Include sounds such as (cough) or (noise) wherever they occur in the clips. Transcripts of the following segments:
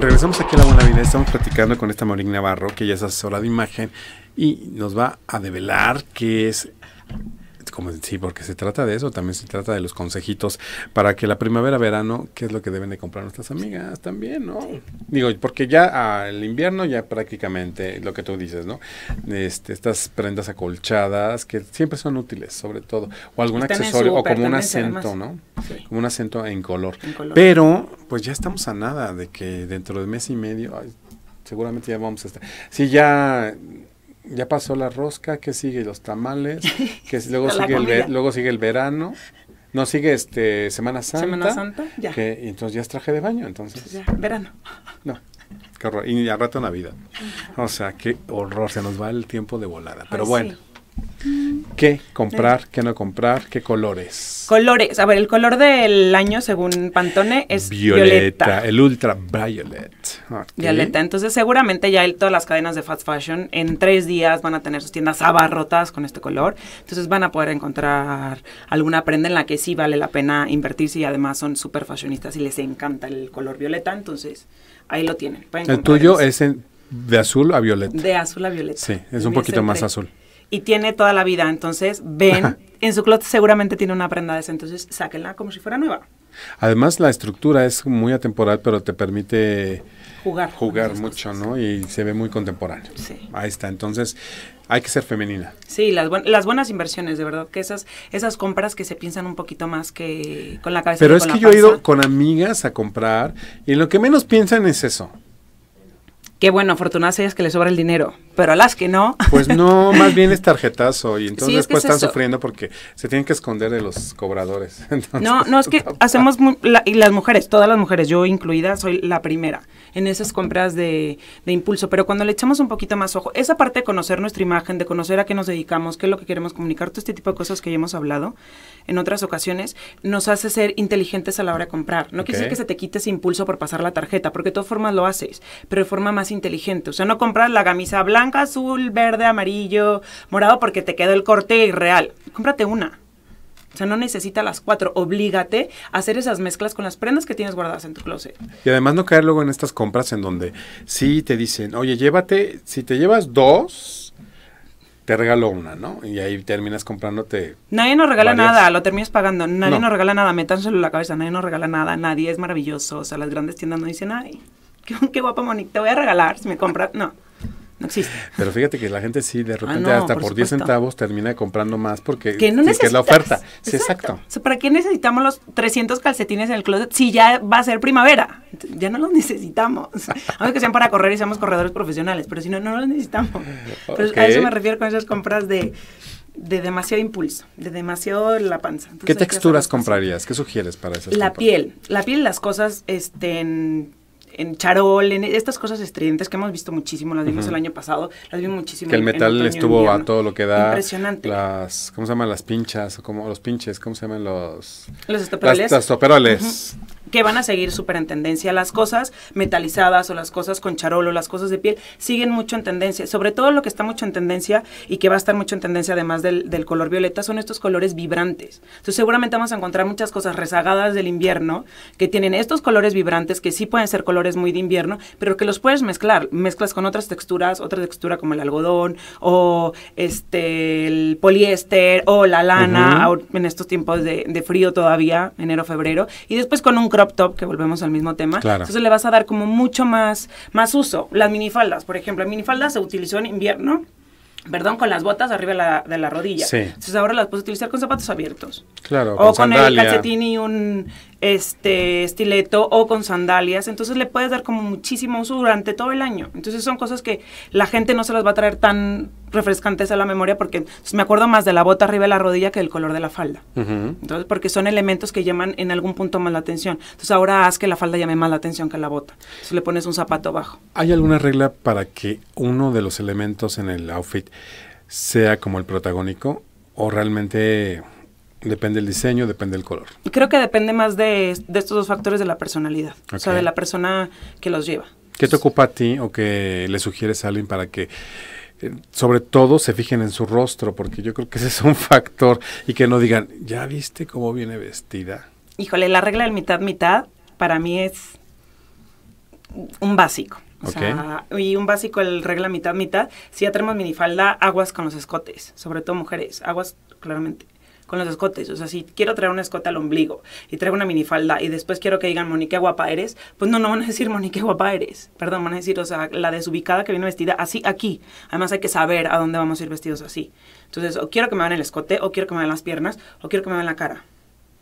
regresamos aquí a la buena vida. Estamos platicando con esta Maureen Navarro, que ya es asesora de imagen y nos va a develar que es como sí, porque se trata de eso, también se trata de los consejitos para que la primavera, verano, qué es lo que deben de comprar nuestras amigas también, ¿no? Digo, porque ya al invierno ya prácticamente lo que tú dices, ¿no? Este, estas prendas acolchadas que siempre son útiles, sobre todo, o algún accesorio o como un acento, ¿no? Como un acento en color. Pero pues ya estamos a nada de que dentro de mes y medio seguramente ya vamos a estar. Sí, ya ya pasó la rosca, que sigue los tamales, (laughs) que luego sigue el luego sigue el verano. No sigue este Semana Santa. Semana Santa, ya. y entonces ya es traje de baño, entonces. Ya, verano. No. Qué horror. Y ya rato Navidad. O sea, qué horror, se nos va el tiempo de volada. Pero bueno. ¿Qué eh. comprar, qué no comprar, qué colores? Colores. A ver, el color del año, según Pantone, es violeta. El ultra violet. Violeta. Entonces, seguramente ya todas las cadenas de fast fashion en tres días van a tener sus tiendas abarrotadas con este color. Entonces, van a poder encontrar alguna prenda en la que sí vale la pena invertirse y además son súper fashionistas y les encanta el color violeta. Entonces, ahí lo tienen. el tuyo es de azul a violeta. De azul a violeta. Sí, es un poquito más azul y tiene toda la vida. Entonces, ven, en su closet seguramente tiene una prenda de esa, entonces sáquenla como si fuera nueva. Además, la estructura es muy atemporal, pero te permite jugar, jugar mucho, ¿no? Y se ve muy contemporáneo. Sí. Ahí está. Entonces, hay que ser femenina. Sí, las, las buenas inversiones, de verdad, que esas, esas compras que se piensan un poquito más que con la cabeza. Pero es que yo he ido con amigas a comprar y lo que menos piensan es eso. Qué bueno, afortunadas ellas que les sobra el dinero, pero a las que no. Pues no, (laughs) más bien es tarjetazo y entonces pues después están sufriendo porque se tienen que esconder de los cobradores. (laughs) no, no, es que (laughs) hacemos, y las mujeres, todas las mujeres, yo incluida, soy la primera en esas compras de, de impulso, pero cuando le echamos un poquito más ojo, esa parte de conocer nuestra imagen, de conocer a qué nos dedicamos, qué es lo que queremos comunicar, todo este tipo de cosas que ya hemos hablado, en otras ocasiones, nos hace ser inteligentes a la hora de comprar. No quiere decir que se te quite ese impulso por pasar la tarjeta, porque de todas formas lo haces, pero de forma más inteligente. O sea, no compras la camisa blanca, azul, verde, amarillo, morado, porque te quedó el corte irreal. Cómprate una. O sea, no necesita las cuatro. Oblígate a hacer esas mezclas con las prendas que tienes guardadas en tu closet. Y además no caer luego en estas compras en donde sí te dicen, oye, llévate, si te llevas dos, te regaló una, ¿no? Y ahí terminas comprándote. Nadie nos regala nada, lo terminas pagando. Nadie nos regala nada, metánselo en la cabeza, nadie nos regala nada, nadie es maravilloso. O sea, las grandes tiendas no dicen, ay, qué, guapo guapa Monique, te voy a regalar si me compras. No no existe. Pero fíjate que la gente sí, de ah, repente hasta por, 10 centavos termina comprando más porque es la oferta. Exacto. ¿Para qué necesitamos los 300 calcetines en el closet si ya va a ser primavera? Ya no los (laughs) necesitamos. Aunque sean para correr y seamos corredores profesionales, pero si no, no los necesitamos. A eso me refiero con esas compras de de demasiado impulso, de demasiado la panza. ¿Qué texturas comprarías? ¿Qué sugieres para eso La piel, la piel y las cosas estén en charol, en estas cosas estridentes que hemos visto muchísimo, las vimos el año pasado, las vimos muchísimo. Que el metal estuvo a todo lo que da. Impresionante. Las, ¿cómo se llaman? Las pinchas, o como los pinches, ¿cómo se llaman los? Los estoperoles. Que van a seguir súper en tendencia. Las cosas metalizadas o las cosas con charol o las cosas de piel siguen mucho en tendencia. Sobre todo lo que está mucho en tendencia y que va a estar mucho en tendencia además del, color violeta son estos colores vibrantes. Entonces seguramente vamos a encontrar muchas cosas rezagadas del invierno que tienen estos colores vibrantes que sí pueden ser colores es muy de invierno, pero que los puedes mezclar. Mezclas con otras texturas, otra textura como el algodón o este, el poliéster o la lana en estos tiempos de, frío todavía, enero, febrero. Y después con un crop top, que volvemos al mismo tema. Entonces le vas a dar como mucho más, más uso. Las minifaldas, por ejemplo, la minifalda se utilizó en invierno perdón, con las botas arriba de la, rodilla. Entonces ahora las puedes utilizar con zapatos abiertos. Claro. O con, con el calcetín y un este estileto o con sandalias, entonces le puedes dar como muchísimo uso durante todo el año. Entonces son cosas que la gente no se las va a traer tan refrescantes a la memoria porque me acuerdo más de la bota arriba de la rodilla que del color de la falda. Entonces, porque son elementos que llaman en algún punto más la atención. Entonces, ahora haz que la falda llame más la atención que la bota. Entonces, le pones un zapato bajo. ¿Hay alguna regla para que uno de los elementos en el outfit sea como el protagónico o realmente Depende del diseño, depende del color. Creo que depende más de, estos dos factores de la personalidad, o sea, de la persona que los lleva. ¿Qué te ocupa a ti o qué le sugieres a alguien para que eh, sobre todo se fijen en su rostro, porque yo creo que ese es un factor y que no digan, ya viste cómo viene vestida. Híjole, la regla del mitad-mitad para mí es un básico. O sea, y un básico, el regla mitad-mitad. Si ya tenemos minifalda, aguas con los escotes, sobre todo mujeres, aguas claramente con los escotes. O sea, si quiero traer un escote al ombligo y traigo una minifalda y después quiero que digan, Monique, guapa eres, pues no, no van a decir, Monique, guapa eres. Perdón, van a decir, o sea, la desubicada que viene vestida así aquí. Además hay que saber a dónde vamos a ir vestidos así. Entonces, o quiero que me vean el escote, o quiero que me vean las piernas, o quiero que me vean la cara,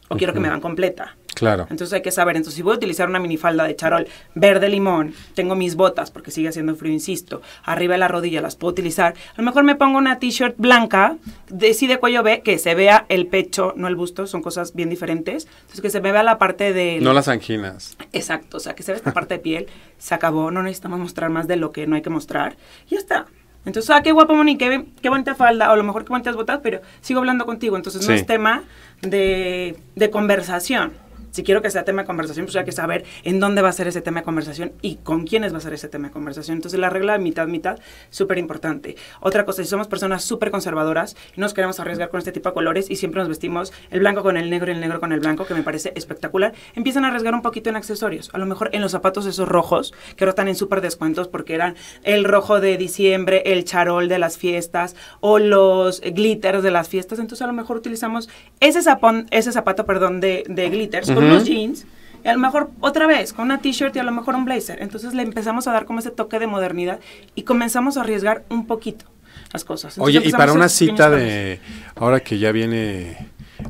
o quiero que me van completa. Claro. Entonces hay que saber. Entonces, si voy a utilizar una mini falda de charol verde limón, tengo mis botas, porque sigue haciendo frío, insisto, arriba de la rodilla las puedo utilizar. A lo mejor me pongo una t-shirt blanca, de, sí de cuello B, que se vea el pecho, no el busto, son cosas bien diferentes. Entonces, que se me vea la parte de... No las anginas. Exacto, o sea, que se vea esta parte de piel. Se acabó, no necesitamos mostrar más de lo que no hay que mostrar. Ya está. Entonces, ah, qué guapo, Moni, qué, qué bonita falda, o a lo mejor qué bonitas botas, pero sigo hablando contigo. Entonces, no es tema de, de conversación. Si quiero que sea tema de conversación, pues hay que saber en dónde va a ser ese tema de conversación y con quiénes va a ser ese tema de conversación. Entonces, la regla de mitad-mitad, súper importante. Otra cosa, si somos personas súper conservadoras y nos queremos arriesgar con este tipo de colores y siempre nos vestimos el blanco con el negro y el negro con el blanco, que me parece espectacular, empiezan a arriesgar un poquito en accesorios. A lo mejor en los zapatos esos rojos, que ahora están en súper descuentos porque eran el rojo de diciembre, el charol de las fiestas o los glitters de las fiestas. Entonces, a lo mejor utilizamos ese, zapón, ese zapato perdón, de, glitters unos jeans, y a lo mejor otra vez con una t-shirt y a lo mejor un blazer. Entonces le empezamos a dar como ese toque de modernidad y comenzamos a arriesgar un poquito las cosas. Oye, y para una cita de ahora que ya viene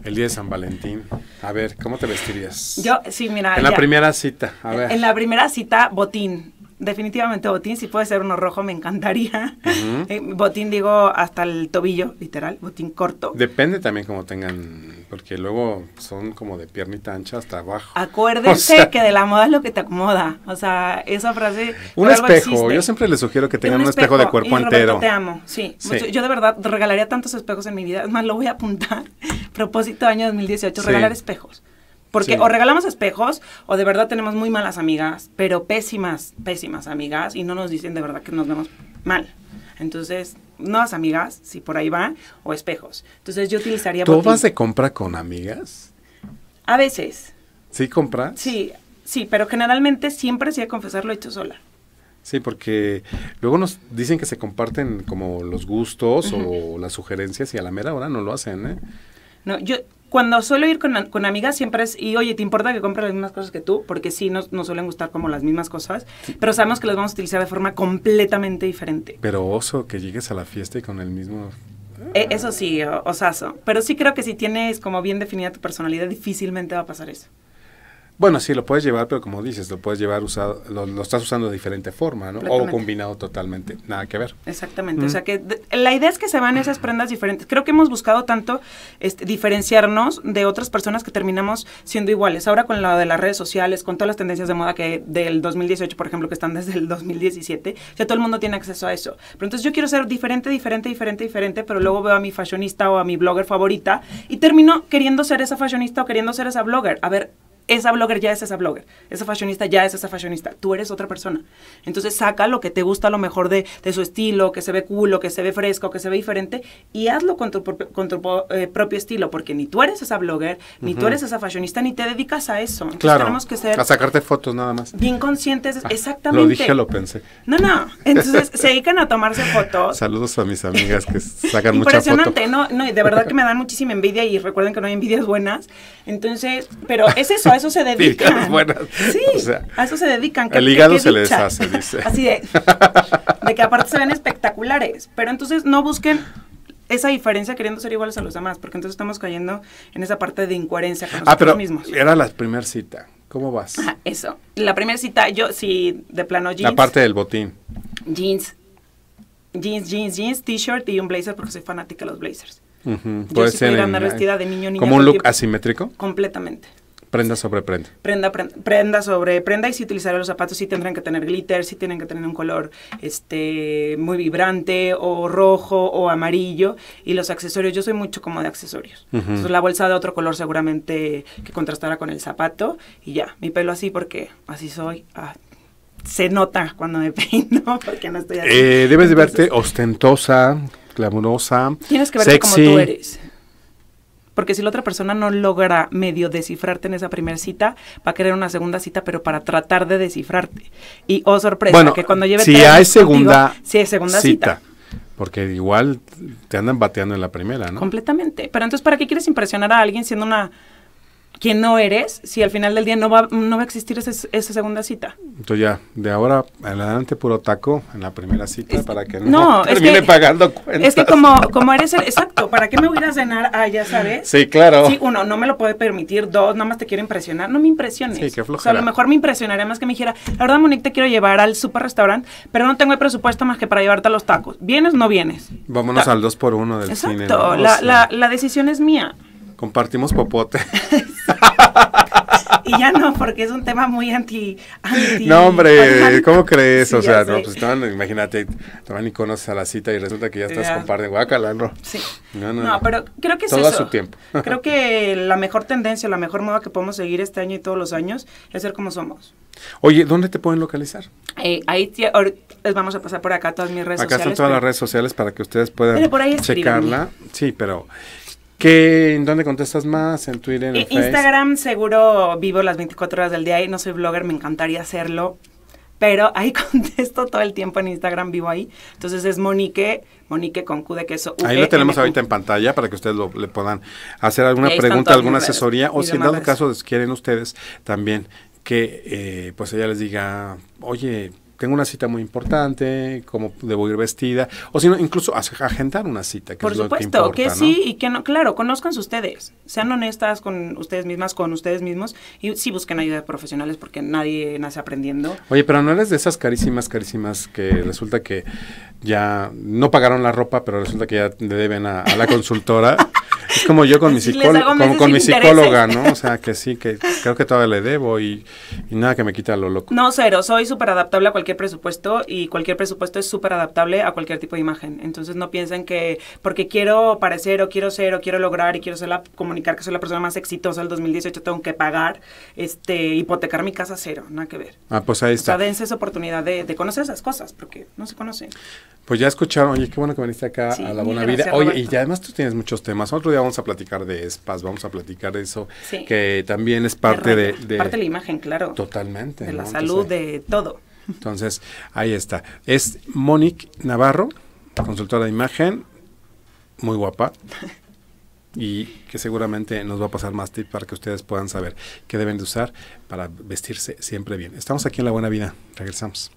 el día de San Valentín, a ver, ¿cómo te vestirías? Yo, sí, mira. En la primera cita, a ver. En la primera cita, botín definitivamente botín, si puede ser uno rojo me encantaría. (laughs) Eh, botín digo hasta el tobillo, literal, botín corto. Depende también como tengan, porque luego son como de piernita ancha hasta abajo. Acuérdense (laughs) que de la moda es lo que te acomoda, o sea, esa frase... Un espejo, yo siempre les sugiero que tengan un, espejo, de cuerpo entero. te amo, sí. Yo, de verdad regalaría tantos espejos en mi vida, es más, lo voy a apuntar, (laughs) propósito año 2018, regalar espejos. Porque o regalamos espejos o de verdad tenemos muy malas amigas, pero pésimas, pésimas amigas y no nos dicen de verdad que nos vemos mal. Entonces, nuevas amigas, si por ahí va, o espejos. Entonces yo utilizaría... ¿Tú vas de compra con amigas? A veces. ¿Sí compras? Sí, sí, pero generalmente siempre sí a confesarlo he hecho sola. Sí, porque luego nos dicen que se comparten como los gustos o las sugerencias y a la mera hora no lo hacen, ¿eh? No, yo cuando suelo ir con, amigas siempre es, y oye, ¿te importa que compre las mismas cosas que tú? Porque sí, nos, suelen gustar como las mismas cosas, pero sabemos que las vamos a utilizar de forma completamente diferente. Pero oso, que llegues a la fiesta y con el mismo... E, ah. eso sí, osazo. Pero sí creo que si tienes como bien definida tu personalidad, difícilmente va a pasar eso. Bueno, sí, lo puedes llevar, pero como dices, lo puedes llevar usado, lo, estás usando de diferente forma, ¿no? O combinado totalmente, nada que ver. Exactamente, o sea que la idea es que se van esas prendas diferentes. Creo que hemos buscado tanto este, diferenciarnos de otras personas que terminamos siendo iguales. Ahora con lo de las redes sociales, con todas las tendencias de moda que del 2018, por ejemplo, que están desde el 2017, ya todo el mundo tiene acceso a eso. Pero entonces yo quiero ser diferente, diferente, diferente, diferente, pero luego veo a mi fashionista o a mi blogger favorita y termino queriendo ser esa fashionista o queriendo ser esa blogger. A ver, esa blogger ya es esa blogger, esa fashionista ya es esa fashionista, tú eres otra persona. Entonces saca lo que te gusta a lo mejor de, de su estilo, que se ve cool, o que se ve fresco, que se ve diferente, y hazlo con tu, propio eh, estilo, porque ni tú eres esa blogger, ni tú eres esa fashionista, ni te dedicas a eso. claro, tenemos que ser... A sacarte fotos nada más. Bien conscientes, ah, exactamente. Lo dije, lo pensé. No, no, entonces se dedican a tomarse fotos. Saludos a mis amigas que sacan muchas fotos. Impresionante, ¿no? No, de verdad que me dan muchísima envidia y recuerden que no hay envidias buenas. Entonces, pero es eso, eso se dedican. Sí, a eso se dedican. el hígado se les hace, dice. (laughs) Así de, de que aparte se ven espectaculares. Pero entonces no busquen esa diferencia queriendo ser iguales a los demás, porque entonces estamos cayendo en esa parte de incoherencia con ah, nosotros ah, pero Era la primera cita. ¿Cómo vas? eso. La primera cita, yo sí, de plano jeans. La parte del botín. Jeans. Jeans, jeans, jeans, t-shirt y un blazer, porque soy fanática de los blazers. Puede ser. vestida de niño, niña, ¿Como un look asimétrico? Completamente. Prenda sobre prenda. Prenda, prenda, sobre prenda y si utilizaré los zapatos sí tendrán que tener glitter, sí tienen que tener un color este muy vibrante o rojo o amarillo y los accesorios, yo soy mucho como de accesorios. la bolsa de otro color seguramente que contrastará con el zapato y ya, mi pelo así porque así soy. Ah, se nota cuando me (laughs) peino porque no estoy así. Eh, debes de verte ostentosa, glamurosa, tienes que verte como tú eres porque si la otra persona no logra medio descifrarte en esa primera cita, va a querer una segunda cita, pero para tratar de descifrarte. Y oh sorpresa, que cuando lleve si hay segunda, si hay segunda cita. Porque igual te andan bateando en la primera, ¿no? Completamente. Pero entonces, ¿para qué quieres impresionar a alguien siendo una ¿Quién no eres si al final del día no va, no va a existir esa, segunda cita. Entonces ya, de ahora en adelante puro taco en la primera cita para que no, no termine pagando cuentas. Es que como, como eres el, exacto, ¿para qué me voy a cenar? Ah, ya sabes. Sí, claro. Sí, uno, no me lo puede permitir. Dos, nada más te quiero impresionar. No me impresiones. Sí, qué flojera. O sea, a lo mejor me impresionaría más que me dijera, la verdad, Monique, te quiero llevar al super restaurante, pero no tengo el presupuesto más que para llevarte a los tacos. ¿Vienes? o No vienes. Vámonos al dos por uno del cine. Exacto, la, la, la decisión es mía. Compartimos popote. (laughs) y ya no, porque es un tema muy anti. no, hombre, ¿cómo crees? o sea, pues, imagínate, te van y conoces a la cita y resulta que ya estás con compartiendo. guacala no. Sí. No, no, no, pero creo que es Todo a su tiempo. (laughs) creo que la mejor tendencia, la mejor moda que podemos seguir este año y todos los años es ser como somos. Oye, ¿dónde te pueden localizar? Eh, ahí les vamos a pasar por acá todas mis redes sociales. Acá están todas las redes sociales para que ustedes puedan checarla. Sí, pero ¿En dónde contestas más? ¿En Twitter? En eh, Instagram seguro vivo las 24 horas del día y no soy blogger, me encantaría hacerlo. Pero ahí (laughs) contesto todo el tiempo en Instagram, vivo ahí. Entonces es Monique, Monique con Q de queso. Ahí lo tenemos ahorita en pantalla para que ustedes lo, le puedan hacer alguna pregunta, alguna asesoría. O si en dado caso quieren ustedes también que eh, pues ella les diga, oye, tengo una cita muy importante, cómo debo ir vestida, o si incluso agendar una cita. Que Por es supuesto, que, que sí y que no, claro, conozcan ustedes, sean honestas con ustedes mismas, con ustedes mismos, y sí busquen ayuda de profesionales porque nadie nace aprendiendo. Oye, pero no eres de esas carísimas, carísimas que resulta que ya no pagaron la ropa, pero resulta que ya le deben a la consultora. (laughs) Es como yo con, mi, con mi psicóloga, ¿no? O sea, que sí, que creo que todavía le debo y, nada que me quita lo loco. No, cero, soy súper adaptable a cualquier presupuesto y cualquier presupuesto es súper adaptable a cualquier tipo de imagen. Entonces no piensen que porque quiero parecer o quiero ser o quiero lograr y quiero ser la, comunicar que soy la persona más exitosa del 2018 tengo que pagar, este, hipotecar mi casa cero, nada que ver. Ah, pues ahí está. O sea, dense esa oportunidad de, conocer esas cosas porque no se conocen. Pues ya escucharon, oye, qué bueno que viniste acá a La Buena Vida. Oye, y ya además tú tienes muchos temas. Otro día vamos a platicar de espas vamos a platicar de eso, que también es parte de, Parte la imagen, claro. Totalmente. De la salud, de todo. Entonces, ahí está. Es mónica Navarro, consultora de imagen, muy guapa. y que seguramente nos va a pasar más tips para que ustedes puedan saber qué deben de usar para vestirse siempre bien. Estamos aquí en La Buena Vida. Regresamos.